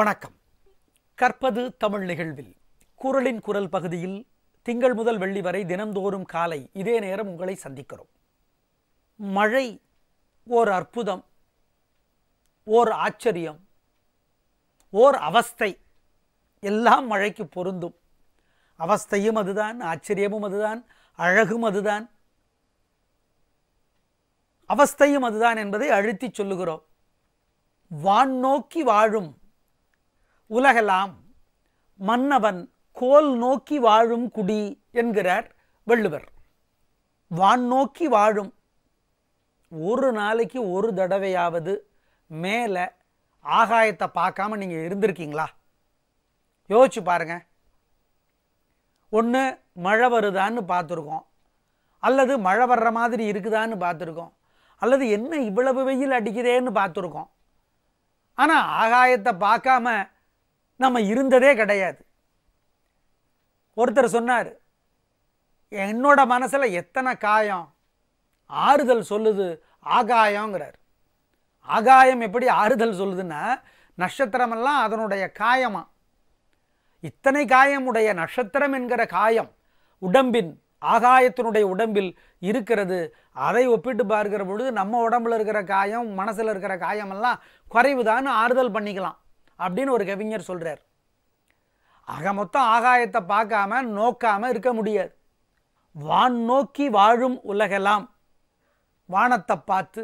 வணக்கம் கற்பது தமிழ் நிகழ்வில் குரலின் குரல் பகுதியில் திங்கள் முதல் வெள்ளி வரை தினந்தோறும் காலை இதே நேரம் உங்களை சந்திக்கிறோம் மழை ஓர் அற்புதம் ஓர் ஆச்சரியம் ஓர் அவஸ்தை எல்லாம் மழைக்கு பொருந்தும் அவஸ்தையும் அதுதான் ஆச்சரியமும் அதுதான் அழகும் அதுதான் அவஸ்தையும் அதுதான் என்பதை அழுத்தி சொல்லுகிறோம் வான் நோக்கி வாழும் உலகெல்லாம் மன்னவன் கோல் நோக்கி வாழும் குடி என்கிறார் வள்ளுவர் வான் நோக்கி வாழும் ஒரு நாளைக்கு ஒரு தடவையாவது மேலே ஆகாயத்தை பார்க்காம நீங்கள் இருந்திருக்கீங்களா யோசிச்சு பாருங்க ஒன்று மழை வருதான்னு பார்த்துருக்கோம் அல்லது மழை வர்ற மாதிரி இருக்குதான்னு பார்த்துருக்கோம் அல்லது என்ன இவ்வளவு வெயில் அடிக்கிறேன்னு பார்த்துருக்கோம் ஆனால் ஆகாயத்தை பார்க்காம நம்ம இருந்ததே கிடையாது ஒருத்தர் சொன்னார் என்னோட மனசில் எத்தனை காயம் ஆறுதல் சொல்லுது ஆகாயங்கிறார் ஆகாயம் எப்படி ஆறுதல் சொல்லுதுன்னா நட்சத்திரமெல்லாம் அதனுடைய காயமா இத்தனை காயமுடைய நட்சத்திரம் என்கிற காயம் உடம்பின் ஆகாயத்தினுடைய உடம்பில் இருக்கிறது அதை ஒப்பிட்டு பார்க்கிற பொழுது நம்ம உடம்பில் இருக்கிற காயம் மனசில் இருக்கிற காயமெல்லாம் குறைவுதான்னு ஆறுதல் பண்ணிக்கலாம் அப்படின்னு ஒரு கவிஞர் சொல்கிறார் ஆக மொத்தம் ஆகாயத்தை பார்க்காம நோக்காமல் இருக்க முடியாது வான் நோக்கி வாழும் உலகெல்லாம் வானத்தை பார்த்து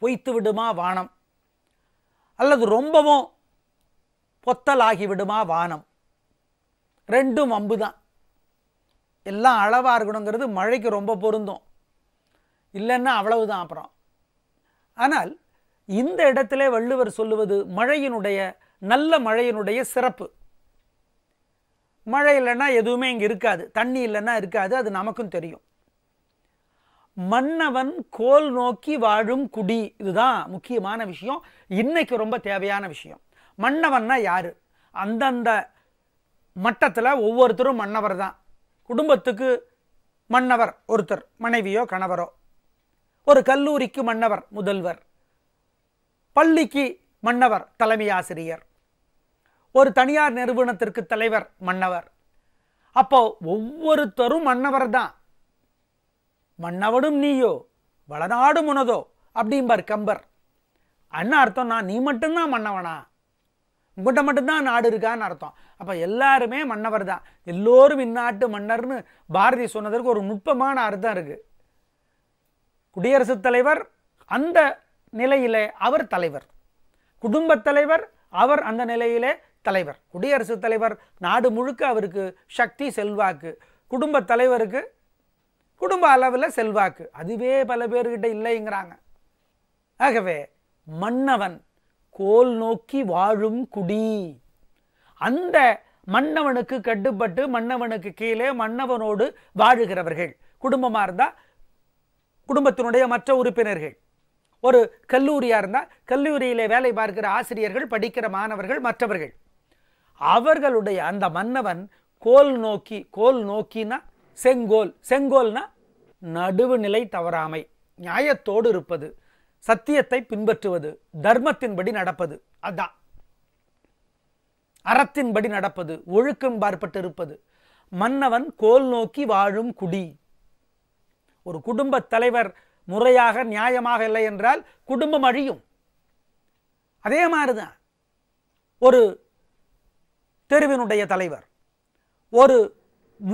பொய்த்து விடுமா வானம் அல்லது ரொம்பவும் பொத்தலாகி விடுமா வானம் ரெண்டும் அம்பு தான் எல்லாம் அளவாக இருக்கணுங்கிறது மழைக்கு ரொம்ப பொருந்தும் இல்லைன்னா அவ்வளவு தான் அப்புறம் ஆனால் இந்த இடத்துல வள்ளுவர் சொல்லுவது மழையினுடைய நல்ல மழையினுடைய சிறப்பு மழை இல்லைன்னா எதுவுமே இங்கே இருக்காது தண்ணி இல்லைன்னா இருக்காது அது நமக்கும் தெரியும் மன்னவன் கோல் நோக்கி வாழும் குடி இதுதான் முக்கியமான விஷயம் இன்னைக்கு ரொம்ப தேவையான விஷயம் மன்னவன்னா யார் அந்தந்த மட்டத்தில் ஒவ்வொருத்தரும் மன்னவர் தான் குடும்பத்துக்கு மன்னவர் ஒருத்தர் மனைவியோ கணவரோ ஒரு கல்லூரிக்கு மன்னவர் முதல்வர் பள்ளிக்கு மன்னவர் தலைமை ஆசிரியர் ஒரு தனியார் நிறுவனத்திற்கு தலைவர் மன்னவர் அப்போ ஒவ்வொருத்தரும் மன்னவர் தான் மன்னவனும் நீயோ வளநாடு முனதோ அப்படிம்பார் கம்பர் அண்ணா அர்த்தம்னா நீ மட்டும்தான் மன்னவனா உங்கள்கிட்ட மட்டும்தான் நாடு இருக்கான்னு அர்த்தம் அப்போ எல்லாருமே மன்னவர் தான் எல்லோரும் இந்நாட்டு மன்னர்னு பாரதி சொன்னதற்கு ஒரு நுட்பமான அர்த்தம் இருக்குது குடியரசுத் தலைவர் அந்த நிலையிலே அவர் தலைவர் குடும்பத் தலைவர் அவர் அந்த நிலையிலே தலைவர் குடியரசுத் தலைவர் நாடு முழுக்க அவருக்கு சக்தி செல்வாக்கு குடும்ப தலைவருக்கு குடும்ப அளவில் செல்வாக்கு அதுவே பல பேர்கிட்ட இல்லைங்கிறாங்க ஆகவே மன்னவன் கோல் நோக்கி வாழும் குடி அந்த மன்னவனுக்கு கட்டுப்பட்டு மன்னவனுக்கு கீழே மன்னவனோடு வாழுகிறவர்கள் குடும்பமாக இருந்தால் குடும்பத்தினுடைய மற்ற உறுப்பினர்கள் ஒரு கல்லூரியாக இருந்தால் கல்லூரியில் வேலை பார்க்கிற ஆசிரியர்கள் படிக்கிற மாணவர்கள் மற்றவர்கள் அவர்களுடைய அந்த மன்னவன் கோல் நோக்கி கோல் நோக்கினா செங்கோல் செங்கோல்னா நடுவுநிலை தவறாமை நியாயத்தோடு இருப்பது சத்தியத்தை பின்பற்றுவது தர்மத்தின்படி நடப்பது அதான் அறத்தின்படி நடப்பது ஒழுக்கம் பார்ப்பட்டு இருப்பது மன்னவன் கோல் நோக்கி வாழும் குடி ஒரு குடும்பத் தலைவர் முறையாக நியாயமாக இல்லை என்றால் குடும்பம் அழியும் அதே மாதிரி தான் ஒரு தெருவினுடைய தலைவர் ஒரு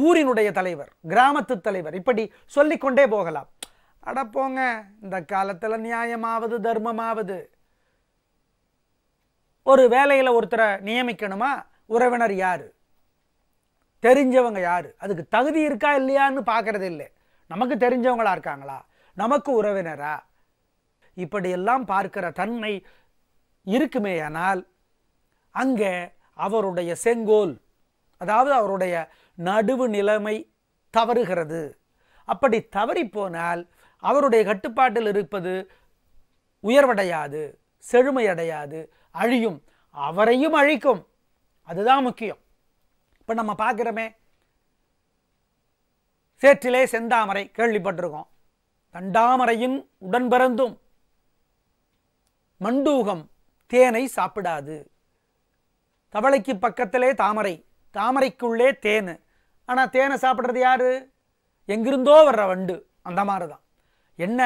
ஊரினுடைய தலைவர் கிராமத்து தலைவர் இப்படி சொல்லிக்கொண்டே போகலாம் அடப்போங்க இந்த காலத்தில் நியாயமாவது தர்மமாவது ஒரு வேலையில் ஒருத்தரை நியமிக்கணுமா உறவினர் யார் தெரிஞ்சவங்க யார் அதுக்கு தகுதி இருக்கா இல்லையான்னு பார்க்கறது இல்லை நமக்கு தெரிஞ்சவங்களா இருக்காங்களா நமக்கு உறவினரா இப்படியெல்லாம் பார்க்கிற தன்மை இருக்குமேயானால் அங்கே அவருடைய செங்கோல் அதாவது அவருடைய நடுவு நிலைமை தவறுகிறது அப்படி தவறிப்போனால் அவருடைய கட்டுப்பாட்டில் இருப்பது உயர்வடையாது செழுமையடையாது அழியும் அவரையும் அழிக்கும் அதுதான் முக்கியம் இப்போ நம்ம பார்க்குறோமே சேற்றிலே செந்தாமரை கேள்விப்பட்டிருக்கோம் தண்டாமரையின் உடன்பிறந்தும் மண்டூகம் தேனை சாப்பிடாது தவளைக்கு பக்கத்திலே தாமரை தாமரைக்குள்ளே தேன் ஆனால் தேனை சாப்பிட்றது யார் எங்கிருந்தோ வர்ற வண்டு அந்த மாதிரி தான் என்ன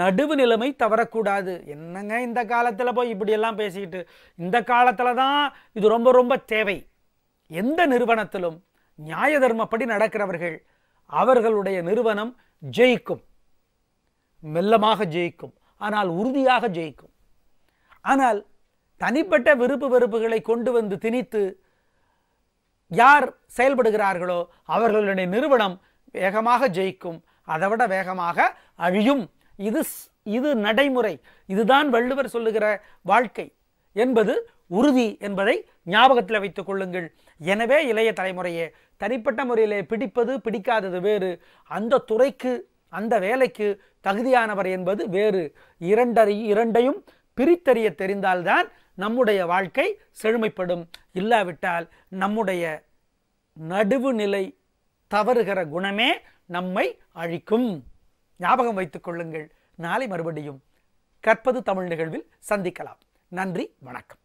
நடுவு நிலைமை தவறக்கூடாது என்னங்க இந்த காலத்தில் போய் இப்படியெல்லாம் பேசிக்கிட்டு இந்த காலத்தில் தான் இது ரொம்ப ரொம்ப தேவை எந்த நிறுவனத்திலும் நியாய தர்மப்படி நடக்கிறவர்கள் அவர்களுடைய நிறுவனம் ஜெயிக்கும் மெல்லமாக ஜெயிக்கும் ஆனால் உறுதியாக ஜெயிக்கும் ஆனால் தனிப்பட்ட விருப்பு வெறுப்புகளை கொண்டு வந்து திணித்து யார் செயல்படுகிறார்களோ அவர்களுடைய நிறுவனம் வேகமாக ஜெயிக்கும் அதை வேகமாக அழியும் இது இது நடைமுறை இதுதான் வள்ளுவர் சொல்லுகிற வாழ்க்கை என்பது உறுதி என்பதை ஞாபகத்தில் வைத்துக் கொள்ளுங்கள் எனவே இளைய தலைமுறையே தனிப்பட்ட முறையிலே பிடிப்பது பிடிக்காதது வேறு அந்த துறைக்கு அந்த வேலைக்கு தகுதியானவர் என்பது வேறு இரண்டறி இரண்டையும் பிரித்தறிய தெரிந்தால்தான் நம்முடைய வாழ்க்கை செழுமைப்படும் இல்லாவிட்டால் நம்முடைய நடுவு நிலை தவறுகிற குணமே நம்மை அழிக்கும் ஞாபகம் வைத்துக் கொள்ளுங்கள் நாளை மறுபடியும் கற்பது தமிழ் நிகழ்வில் சந்திக்கலாம் நன்றி வணக்கம்